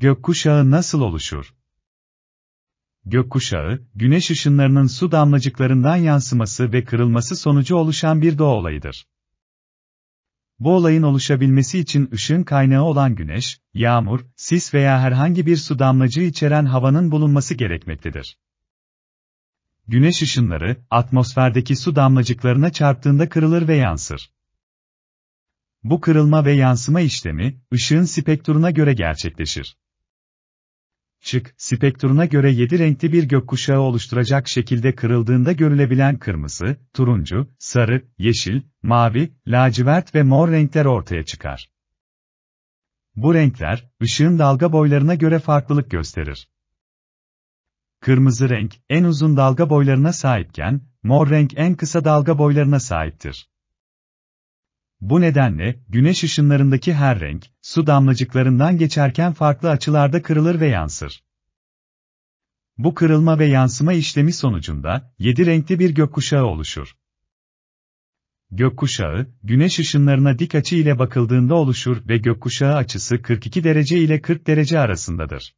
Gökkuşağı nasıl oluşur? Gökkuşağı, güneş ışınlarının su damlacıklarından yansıması ve kırılması sonucu oluşan bir doğa olayıdır. Bu olayın oluşabilmesi için ışığın kaynağı olan güneş, yağmur, sis veya herhangi bir su damlacığı içeren havanın bulunması gerekmektedir. Güneş ışınları, atmosferdeki su damlacıklarına çarptığında kırılır ve yansır. Bu kırılma ve yansıma işlemi, ışığın spektruna göre gerçekleşir çık spektruna göre 7 renkli bir gökkuşağı oluşturacak şekilde kırıldığında görülebilen kırmızı, turuncu, sarı, yeşil, mavi, lacivert ve mor renkler ortaya çıkar. Bu renkler, ışığın dalga boylarına göre farklılık gösterir. Kırmızı renk, en uzun dalga boylarına sahipken, mor renk en kısa dalga boylarına sahiptir. Bu nedenle, güneş ışınlarındaki her renk, su damlacıklarından geçerken farklı açılarda kırılır ve yansır. Bu kırılma ve yansıma işlemi sonucunda, yedi renkli bir gökkuşağı oluşur. Gökkuşağı, güneş ışınlarına dik açı ile bakıldığında oluşur ve gökkuşağı açısı 42 derece ile 40 derece arasındadır.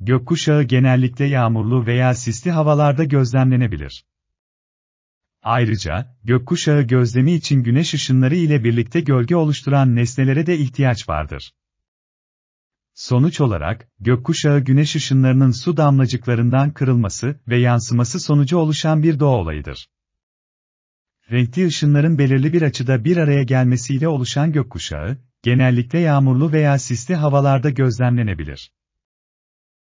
Gökkuşağı genellikle yağmurlu veya sisli havalarda gözlemlenebilir. Ayrıca, gökkuşağı gözlemi için güneş ışınları ile birlikte gölge oluşturan nesnelere de ihtiyaç vardır. Sonuç olarak, gökkuşağı güneş ışınlarının su damlacıklarından kırılması ve yansıması sonucu oluşan bir doğa olayıdır. Renkli ışınların belirli bir açıda bir araya gelmesiyle oluşan gökkuşağı, genellikle yağmurlu veya sisli havalarda gözlemlenebilir.